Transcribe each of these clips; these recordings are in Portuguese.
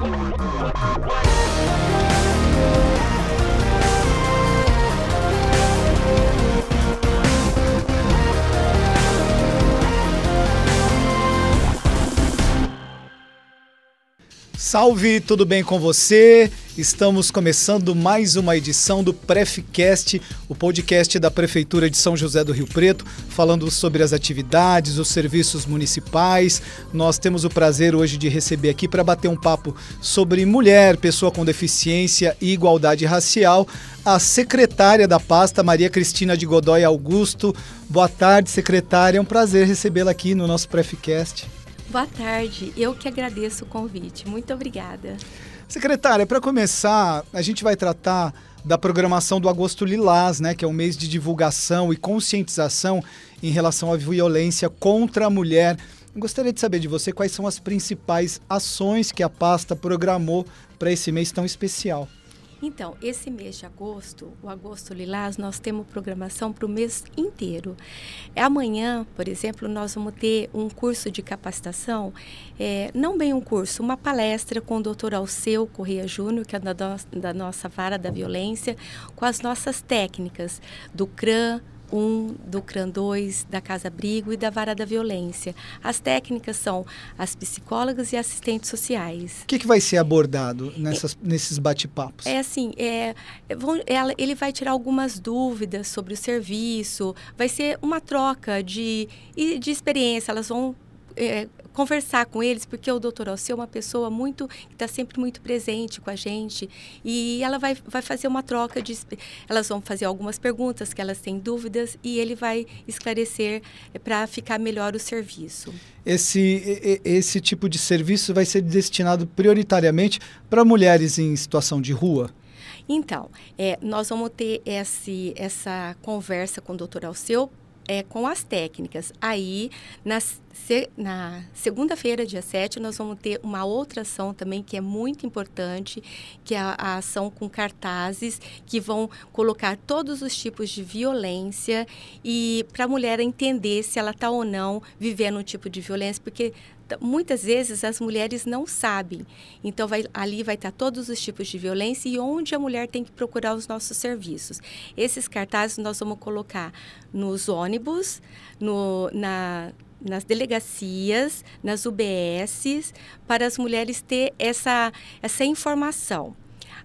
What? Salve, tudo bem com você? Estamos começando mais uma edição do Prefcast, o podcast da Prefeitura de São José do Rio Preto, falando sobre as atividades, os serviços municipais. Nós temos o prazer hoje de receber aqui para bater um papo sobre mulher, pessoa com deficiência e igualdade racial, a secretária da pasta, Maria Cristina de Godoy Augusto. Boa tarde, secretária. É um prazer recebê-la aqui no nosso Prefcast. Boa tarde, eu que agradeço o convite. Muito obrigada. Secretária, para começar, a gente vai tratar da programação do Agosto Lilás, né, que é um mês de divulgação e conscientização em relação à violência contra a mulher. Eu gostaria de saber de você quais são as principais ações que a pasta programou para esse mês tão especial. Então, esse mês de agosto, o agosto lilás, nós temos programação para o mês inteiro. É, amanhã, por exemplo, nós vamos ter um curso de capacitação, é, não bem um curso, uma palestra com o doutor Alceu Correia Júnior, que é da, do, da nossa vara da violência, com as nossas técnicas do CRAM, 1, do CRAN 2, da Casa Abrigo e da Vara da Violência. As técnicas são as psicólogas e assistentes sociais. O que, que vai ser abordado nessas, é, nesses bate-papos? É assim, é, vão, ela, ele vai tirar algumas dúvidas sobre o serviço, vai ser uma troca de, de experiência, elas vão é, conversar com eles, porque o doutor Alceu é uma pessoa muito que está sempre muito presente com a gente e ela vai, vai fazer uma troca de elas vão fazer algumas perguntas que elas têm dúvidas e ele vai esclarecer eh, para ficar melhor o serviço. Esse esse tipo de serviço vai ser destinado prioritariamente para mulheres em situação de rua? Então, é, nós vamos ter esse, essa conversa com o doutor Alceu é, com as técnicas. Aí, se, na segunda-feira, dia 7, nós vamos ter uma outra ação também que é muito importante, que é a, a ação com cartazes, que vão colocar todos os tipos de violência e para a mulher entender se ela está ou não vivendo um tipo de violência, porque então, muitas vezes as mulheres não sabem. Então vai, ali vai estar todos os tipos de violência e onde a mulher tem que procurar os nossos serviços. Esses cartazes nós vamos colocar nos ônibus, no, na, nas delegacias, nas UBSs, para as mulheres ter essa, essa informação.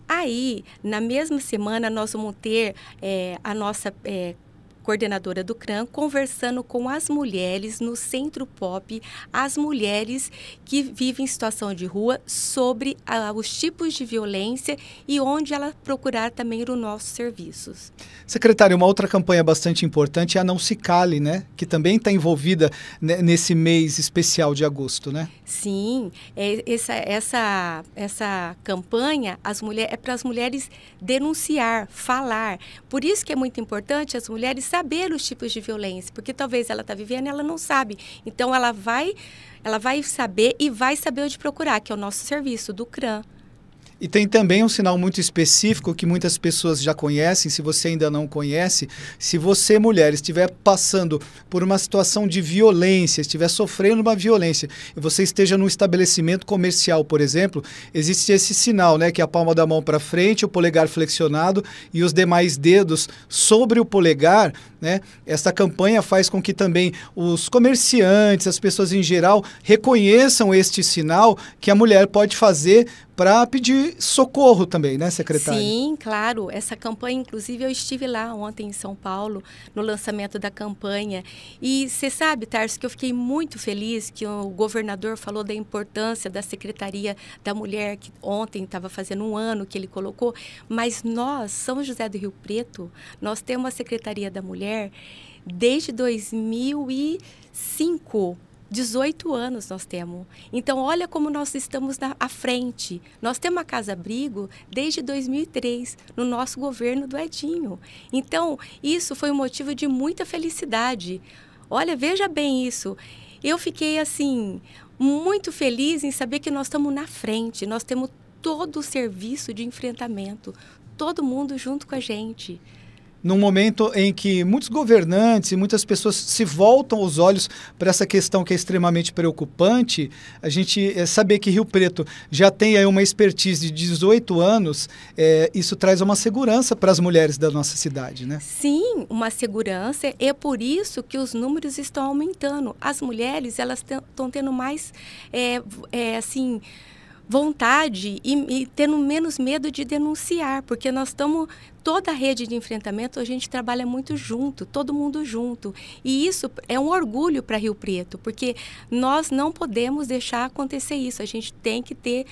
Aí, na mesma semana, nós vamos ter é, a nossa é, coordenadora do CRAM, conversando com as mulheres no Centro Pop, as mulheres que vivem em situação de rua, sobre a, ah, os tipos de violência e onde ela procurar também os nossos serviços. Secretária, uma outra campanha bastante importante é a Não Se Cale, né? Que também está envolvida nesse mês especial de agosto, né? Sim, é, essa, essa, essa campanha as mulher, é para as mulheres denunciar, falar. Por isso que é muito importante as mulheres saber os tipos de violência, porque talvez ela está vivendo e ela não sabe. Então ela vai, ela vai saber e vai saber onde procurar, que é o nosso serviço do CRAM. E tem também um sinal muito específico que muitas pessoas já conhecem, se você ainda não conhece, se você, mulher, estiver passando por uma situação de violência, estiver sofrendo uma violência, e você esteja num estabelecimento comercial, por exemplo, existe esse sinal, né, que é a palma da mão para frente, o polegar flexionado e os demais dedos sobre o polegar, né? Esta campanha faz com que também os comerciantes, as pessoas em geral reconheçam este sinal que a mulher pode fazer para pedir socorro também, né, secretária? Sim, claro. Essa campanha, inclusive, eu estive lá ontem em São Paulo, no lançamento da campanha. E você sabe, Tarso, que eu fiquei muito feliz que o governador falou da importância da Secretaria da Mulher, que ontem estava fazendo um ano que ele colocou. Mas nós, São José do Rio Preto, nós temos a Secretaria da Mulher desde 2005. 18 anos nós temos. Então, olha como nós estamos na, à frente. Nós temos a Casa Abrigo desde 2003, no nosso governo do Edinho. Então, isso foi um motivo de muita felicidade. Olha, veja bem isso. Eu fiquei assim, muito feliz em saber que nós estamos na frente, nós temos todo o serviço de enfrentamento, todo mundo junto com a gente num momento em que muitos governantes e muitas pessoas se voltam os olhos para essa questão que é extremamente preocupante, a gente é, saber que Rio Preto já tem aí uma expertise de 18 anos, é, isso traz uma segurança para as mulheres da nossa cidade, né? Sim, uma segurança. É por isso que os números estão aumentando. As mulheres, elas estão tendo mais, é, assim vontade e, e tendo menos medo de denunciar, porque nós estamos toda a rede de enfrentamento a gente trabalha muito junto, todo mundo junto. E isso é um orgulho para Rio Preto, porque nós não podemos deixar acontecer isso. A gente tem que ter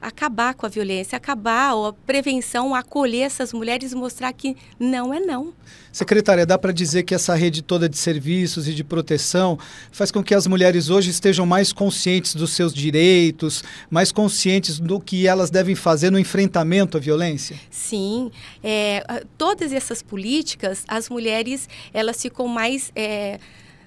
acabar com a violência, acabar ou a prevenção, acolher essas mulheres e mostrar que não é não. Secretária, dá para dizer que essa rede toda de serviços e de proteção faz com que as mulheres hoje estejam mais conscientes dos seus direitos, mais conscientes do que elas devem fazer no enfrentamento à violência? Sim, é, todas essas políticas, as mulheres elas ficam mais é,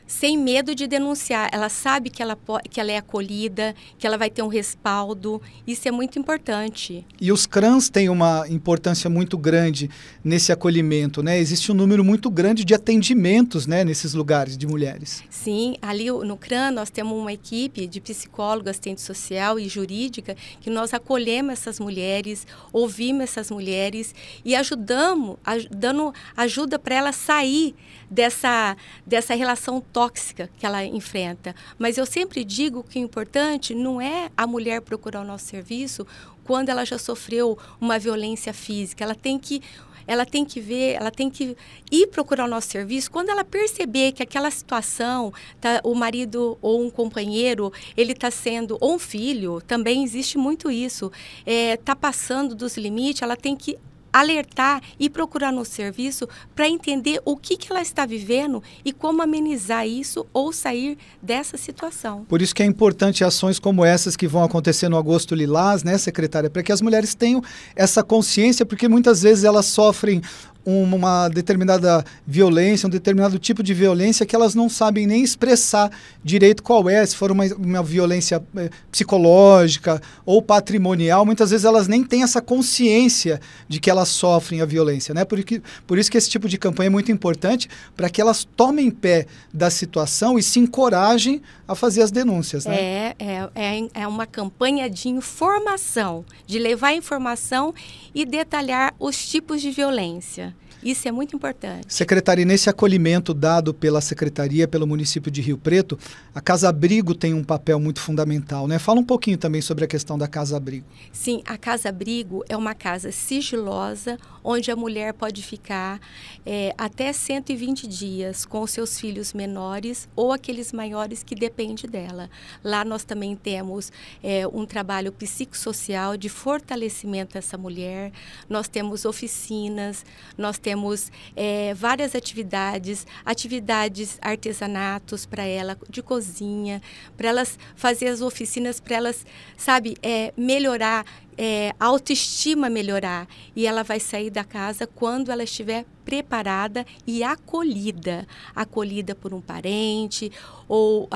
sem medo de denunciar. Ela sabe que ela, que ela é acolhida, que ela vai ter um respaldo. Isso é muito importante. E os CRANs têm uma importância muito grande nesse acolhimento, né? Existe um número muito grande de atendimentos né, nesses lugares de mulheres. Sim, ali no CRAN nós temos uma equipe de psicólogas, assistente social e jurídica que nós acolhemos essas mulheres, ouvimos essas mulheres e ajudamos, dando ajuda para elas sair dessa, dessa relação tóxica que ela enfrenta. Mas eu sempre digo que o importante não é a mulher procurar o nosso serviço quando ela já sofreu uma violência física. Ela tem que ela tem que ver, ela tem que ir procurar o nosso serviço. Quando ela perceber que aquela situação, tá, o marido ou um companheiro, ele está sendo, ou um filho, também existe muito isso, está eh, é, passando dos limites, ela tem que alertar e procurar no serviço para entender o que, que ela está vivendo e como amenizar isso ou sair dessa situação. Por isso que é importante ações como essas que vão acontecer no Agosto Lilás, né, secretária, para que as mulheres tenham essa consciência, porque muitas vezes elas sofrem uma determinada violência, um determinado tipo de violência que elas não sabem nem expressar direito qual é, se for uma, uma violência é, psicológica ou patrimonial, muitas vezes elas nem têm essa consciência de que elas sofrem a violência, né? Por, que, por isso que esse tipo de campanha é muito importante para que elas tomem pé da situação e se encorajem a fazer as denúncias, né? É, é, é, é uma campanha de informação, de levar informação e detalhar os tipos de violência. Isso é muito importante. Secretaria, nesse acolhimento dado pela Secretaria, pelo município de Rio Preto, a Casa Abrigo tem um papel muito fundamental, né? Fala um pouquinho também sobre a questão da Casa Abrigo. Sim, a Casa Abrigo é uma casa sigilosa, onde a mulher pode ficar é, até 120 dias com seus filhos menores ou aqueles maiores que dependem dela. Lá nós também temos é, um trabalho psicossocial de fortalecimento dessa mulher, nós temos oficinas, nós temos temos é, várias atividades, atividades artesanatos para ela, de cozinha, para elas fazer as oficinas, para elas, sabe, é, melhorar, é, a autoestima melhorar. E ela vai sair da casa quando ela estiver preparada e acolhida. Acolhida por um parente ou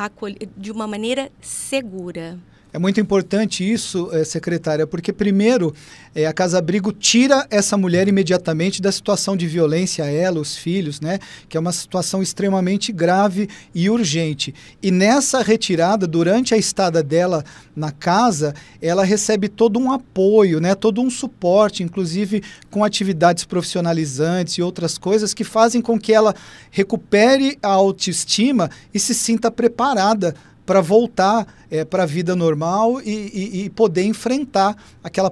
de uma maneira segura. É muito importante isso, eh, secretária, porque, primeiro, eh, a Casa Abrigo tira essa mulher imediatamente da situação de violência a ela, os filhos, né? Que é uma situação extremamente grave e urgente. E nessa retirada, durante a estada dela na casa, ela recebe todo um apoio, né? Todo um suporte, inclusive com atividades profissionalizantes e outras coisas que fazem com que ela recupere a autoestima e se sinta preparada para voltar é, eh, para a vida normal e, e, e poder enfrentar aquela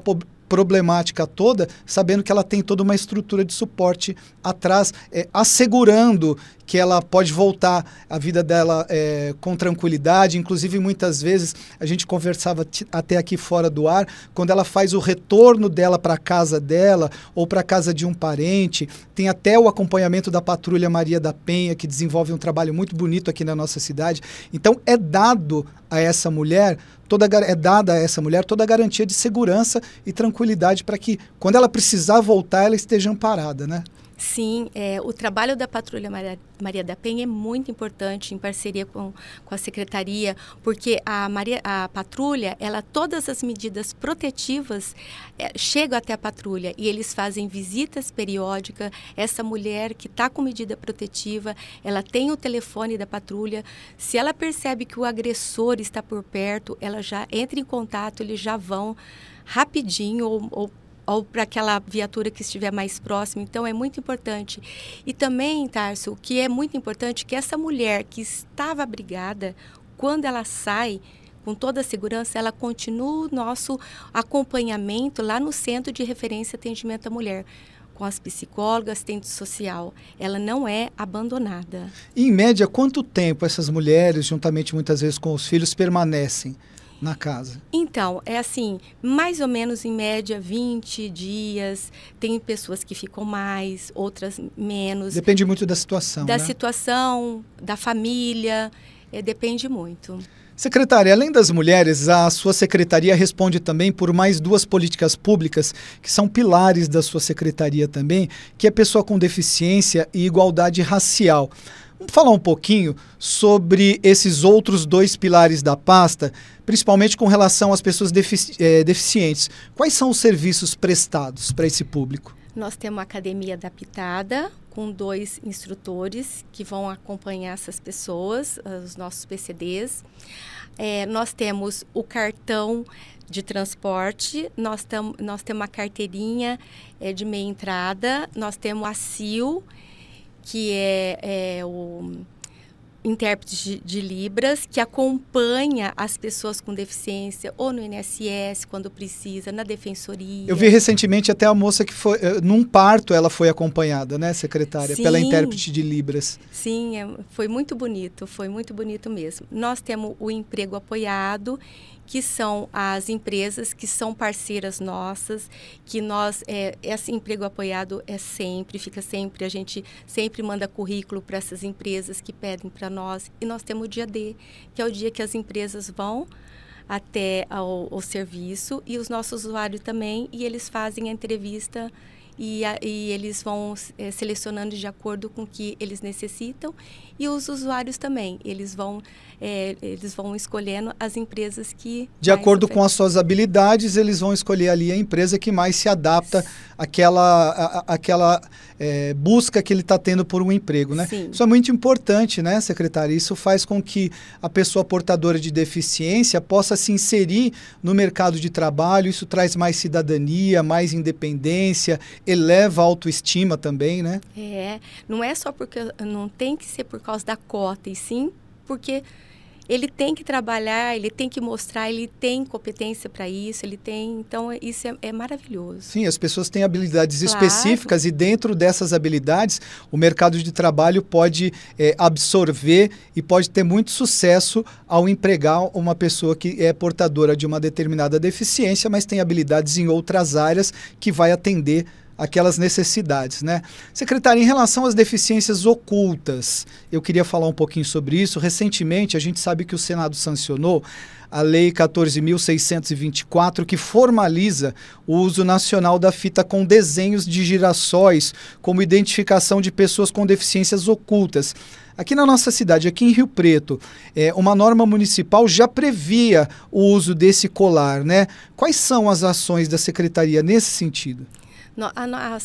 problemática toda, sabendo que ela tem toda uma estrutura de suporte atrás, é, assegurando que ela pode voltar a vida dela é, com tranquilidade. Inclusive, muitas vezes a gente conversava até aqui fora do ar, quando ela faz o retorno dela para a casa dela ou para a casa de um parente, tem até o acompanhamento da patrulha Maria da Penha, que desenvolve um trabalho muito bonito aqui na nossa cidade. Então, é dado a essa mulher toda é dada a essa mulher toda a garantia de segurança e tranquilidade para que, quando ela precisar voltar, ela esteja amparada, né? Sim, é, o trabalho da Patrulha Maria, Maria, da Penha é muito importante em parceria com, com a Secretaria, porque a, Maria, a Patrulha, ela todas as medidas protetivas é, chegam até a Patrulha e eles fazem visitas periódicas. Essa mulher que está com medida protetiva, ela tem o telefone da Patrulha. Se ela percebe que o agressor está por perto, ela já entra em contato, eles já vão rapidinho ou, ou ou para aquela viatura que estiver mais próxima. Então é muito importante. E também, Tarso, que é muito importante é que essa mulher que estava brigada, quando ela sai, com toda a segurança, ela continua o nosso acompanhamento lá no Centro de Referência Atendimento à Mulher. Com as psicólogas, assistente social. Ela não é abandonada. Em média, quanto tempo essas mulheres, juntamente muitas vezes com os filhos, permanecem na casa? Então, é assim, mais ou menos em média 20 dias. Tem pessoas que ficam mais, outras menos. Depende muito da situação. Da né? situação, da família, é, depende muito. Secretária, além das mulheres, a sua secretaria responde também por mais duas políticas públicas que são pilares da sua secretaria também, que é pessoa com deficiência e igualdade racial. Vamos falar um pouquinho sobre esses outros dois pilares da pasta, principalmente com relação às pessoas defici é, deficientes. Quais são os serviços prestados para esse público? Nós temos uma academia adaptada com dois instrutores que vão acompanhar essas pessoas, eh, os nossos PCDs. É, eh, nós temos o cartão de transporte, nós, tam, nós temos uma carteirinha é, de meia entrada, nós temos a CIL, que é, é o intérprete de, de, Libras que acompanha as pessoas com deficiência ou no INSS quando precisa, na defensoria. Eu vi recentemente até a moça que foi eh, num parto ela foi acompanhada, né, secretária, Sim. pela intérprete de Libras. Sim, é, foi muito bonito, foi muito bonito mesmo. Nós temos o emprego apoiado, que são as empresas que são parceiras nossas, que nós é, esse emprego apoiado é sempre, fica sempre a gente sempre manda currículo para essas empresas que pedem para nós. E nós temos o dia D, que é o dia que as empresas vão até ao, ao serviço e os nossos usuários também, e eles fazem a entrevista e, a, e eles vão é, selecionando de acordo com o que eles necessitam e os usuários também. Eles vão, é, eles vão escolhendo as empresas que. De acordo oferecem. com as suas habilidades, eles vão escolher ali a empresa que mais se adapta àquela, aquela é, eh, busca que ele está tendo por um emprego. Né? Sim. Isso é muito importante, né, secretária? Isso faz com que a pessoa portadora de deficiência possa se inserir no mercado de trabalho, isso traz mais cidadania, mais independência, eleva a autoestima também, né? É, não é só porque não tem que ser por causa da cota, e sim porque ele tem que trabalhar, ele tem que mostrar, ele tem competência para isso, ele tem. Então, isso é, é, maravilhoso. Sim, as pessoas têm habilidades claro. específicas e, dentro dessas habilidades, o mercado de trabalho pode é, absorver e pode ter muito sucesso ao empregar uma pessoa que é portadora de uma determinada deficiência, mas tem habilidades em outras áreas que vai atender aquelas necessidades, né? Secretária, em relação às deficiências ocultas, eu queria falar um pouquinho sobre isso. Recentemente, a gente sabe que o Senado sancionou a Lei 14.624, que formaliza o uso nacional da fita com desenhos de girassóis como identificação de pessoas com deficiências ocultas. Aqui na nossa cidade, aqui em Rio Preto, é, uma norma municipal já previa o uso desse colar, né? Quais são as ações da secretaria nesse sentido? A, a, a,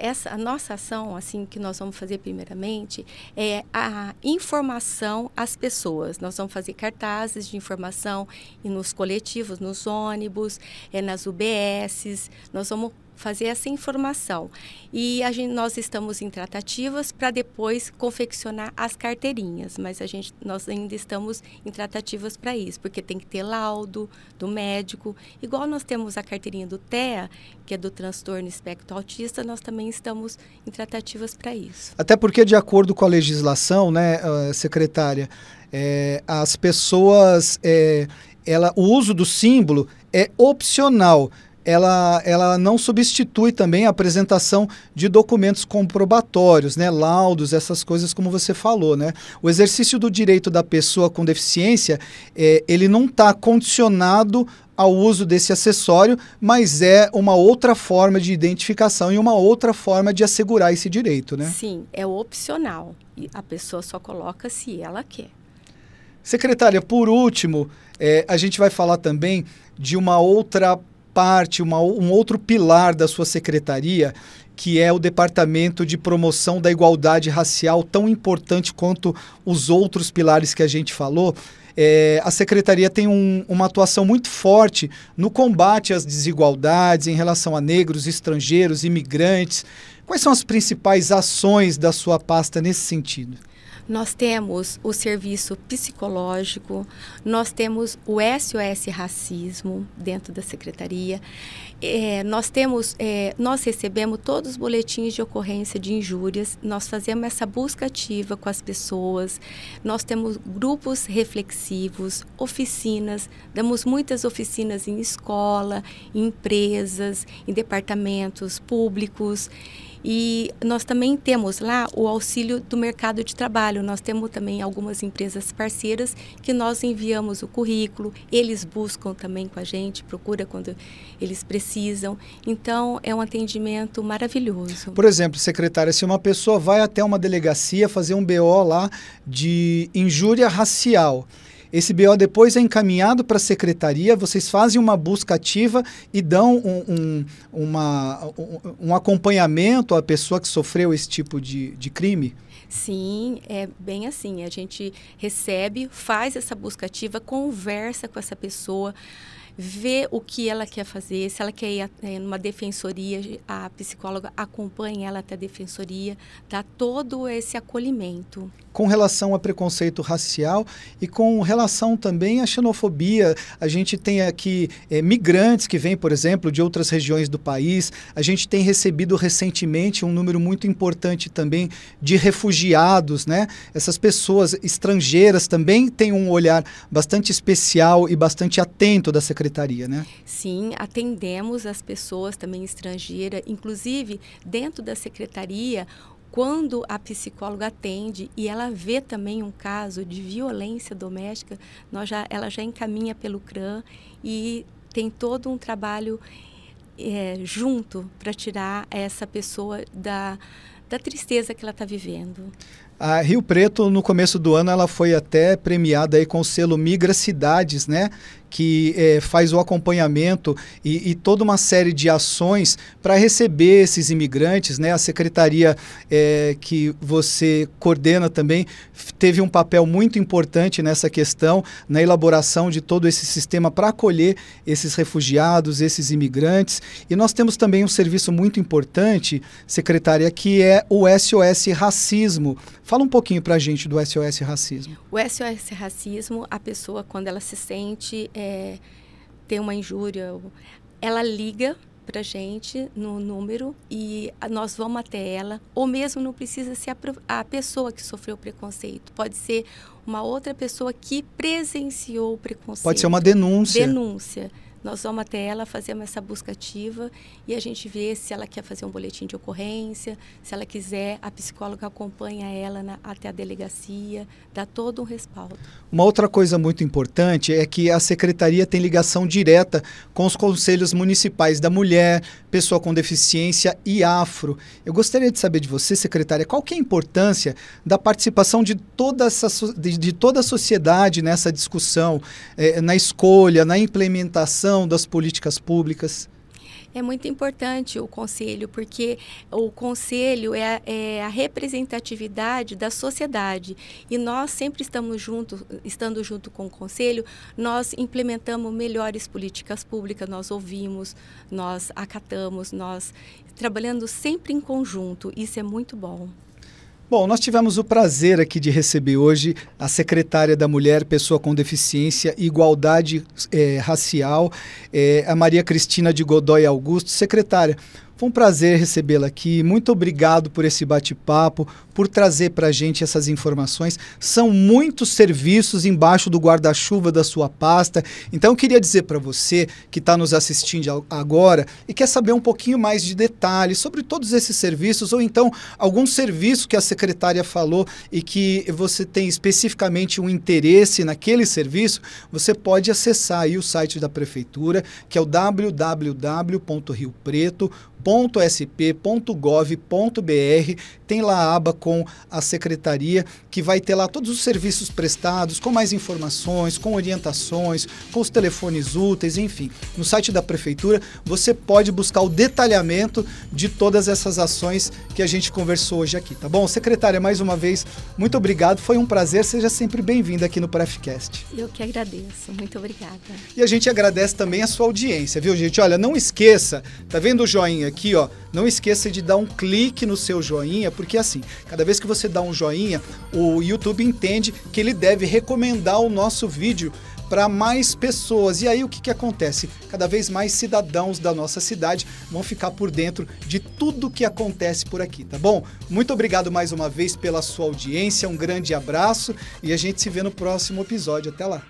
essa, a nossa ação, assim, que nós vamos fazer primeiramente, é a informação às pessoas. Nós vamos fazer cartazes de informação nos coletivos, nos ônibus, é, nas UBSs. Nós vamos fazer essa informação. E a gente, nós estamos em tratativas para depois confeccionar as carteirinhas, mas a gente, nós ainda estamos em tratativas para isso, porque tem que ter laudo do médico. Igual nós temos a carteirinha do TEA, que é do transtorno espectro autista, nós também estamos em tratativas para isso. Até porque, de acordo com a legislação, né, ah, secretária, é, as pessoas. É, ela, o uso do símbolo é opcional ela, ela não substitui também a apresentação de documentos comprobatórios, né, laudos, essas coisas como você falou, né? O exercício do direito da pessoa com deficiência, é, ele não está condicionado ao uso desse acessório, mas é uma outra forma de identificação e uma outra forma de assegurar esse direito, né? Sim, é opcional. A pessoa só coloca se ela quer. Secretária, por último, é, a gente vai falar também de uma outra parte, uma, um outro pilar da sua secretaria, que é o Departamento de Promoção da Igualdade Racial, tão importante quanto os outros pilares que a gente falou. É, a secretaria tem um, uma atuação muito forte no combate às desigualdades em relação a negros, estrangeiros, imigrantes. Quais são as principais ações da sua pasta nesse sentido? nós temos o serviço psicológico, nós temos o SOS Racismo dentro da secretaria, é, nós temos, é, nós recebemos todos os boletins de ocorrência de injúrias, nós fazemos essa busca ativa com as pessoas, nós temos grupos reflexivos, oficinas, damos muitas oficinas em escola, em empresas, em departamentos públicos e nós também temos lá o auxílio do mercado de trabalho trabalho, nós temos também algumas empresas parceiras que nós enviamos o currículo, eles buscam também com a gente, procura quando eles precisam. Então, é um atendimento maravilhoso. Por exemplo, secretária, se uma pessoa vai até uma delegacia fazer um BO lá de injúria racial, esse BO depois é encaminhado para a secretaria, vocês fazem uma busca ativa e dão um, um, uma, um, acompanhamento à pessoa que sofreu esse tipo de, de crime? Sim, é bem assim. A gente recebe, faz essa busca ativa, conversa com essa pessoa ver o que ela quer fazer, se ela quer ir é, numa defensoria, a psicóloga acompanha ela até a defensoria, dá todo esse acolhimento. Com relação a preconceito racial e com relação também à xenofobia, a gente tem aqui é, migrantes que vêm, por exemplo, de outras regiões do país, a gente tem recebido recentemente um número muito importante também de refugiados, né? Essas pessoas estrangeiras também têm um olhar bastante especial e bastante atento da Secretaria secretaria, né? Sim, atendemos as pessoas também estrangeiras, inclusive dentro da secretaria, quando a psicóloga atende e ela vê também um caso de violência doméstica, nós já, ela já encaminha pelo CRAM e tem todo um trabalho é, junto para tirar essa pessoa da, da tristeza que ela está vivendo. A Rio Preto, no começo do ano, ela foi até premiada aí com o selo Migra Cidades, né? que é, faz o acompanhamento e, e, toda uma série de ações para receber esses imigrantes. Né? A secretaria é, que você coordena também teve um papel muito importante nessa questão, na elaboração de todo esse sistema para acolher esses refugiados, esses imigrantes. E nós temos também um serviço muito importante, secretária, que é o SOS Racismo. Fala um pouquinho para a gente do SOS Racismo. O SOS Racismo, a pessoa, quando ela se sente é, ter uma injúria, ela liga para gente no número e nós vamos até ela, ou mesmo não precisa ser a, a pessoa que sofreu preconceito, pode ser uma outra pessoa que presenciou o preconceito. Pode ser uma denúncia. Denúncia. Nós vamos até ela, fazemos essa busca ativa e a gente vê se ela quer fazer um boletim de ocorrência, se ela quiser, a psicóloga acompanha ela na, até a delegacia, dá todo um respaldo. Uma outra coisa muito importante é que a secretaria tem ligação direta com os conselhos municipais da mulher, pessoa com deficiência e afro. Eu gostaria de saber de você, secretária, qual que é a importância da participação de toda, essa, de, de toda a sociedade nessa discussão, eh, na escolha, na implementação gestão das políticas públicas? É muito importante o conselho, porque o conselho é, é, a representatividade da sociedade. E nós sempre estamos juntos estando junto com o conselho, nós implementamos melhores políticas públicas, nós ouvimos, nós acatamos, nós trabalhando sempre em conjunto. Isso é muito bom. Bom, nós tivemos o prazer aqui de receber hoje a secretária da Mulher, Pessoa com Deficiência e Igualdade é, Racial, é, a Maria Cristina de Godoy Augusto. Secretária, foi um prazer recebê-la aqui. Muito obrigado por esse bate-papo, por trazer para a gente essas informações. São muitos serviços embaixo do guarda-chuva da sua pasta. Então, eu queria dizer para você que está nos assistindo agora e quer saber um pouquinho mais de detalhes sobre todos esses serviços, ou então algum serviço que a secretária falou e que você tem especificamente um interesse naquele serviço, você pode acessar aí o site da Prefeitura, que é o www.riopreto.com www.sp.gov.br tem lá a aba com a secretaria, que vai ter lá todos os serviços prestados, com mais informações, com orientações, com os telefones úteis, enfim. No site da prefeitura você pode buscar o detalhamento de todas essas ações que a gente conversou hoje aqui, tá bom? Secretária, mais uma vez, muito obrigado, foi um prazer, seja sempre bem-vinda aqui no Prefcast. Eu que agradeço, muito obrigada. E a gente agradece também a sua audiência, viu, gente? Olha, não esqueça, tá vendo o joinha aqui, ó? Não esqueça de dar um clique no seu joinha porque assim, cada vez que você dá um joinha, o YouTube entende que ele deve recomendar o nosso vídeo para mais pessoas. E aí o que, que acontece? Cada vez mais cidadãos da nossa cidade vão ficar por dentro de tudo que acontece por aqui, tá bom? Muito obrigado mais uma vez pela sua audiência, um grande abraço e a gente se vê no próximo episódio. Até lá!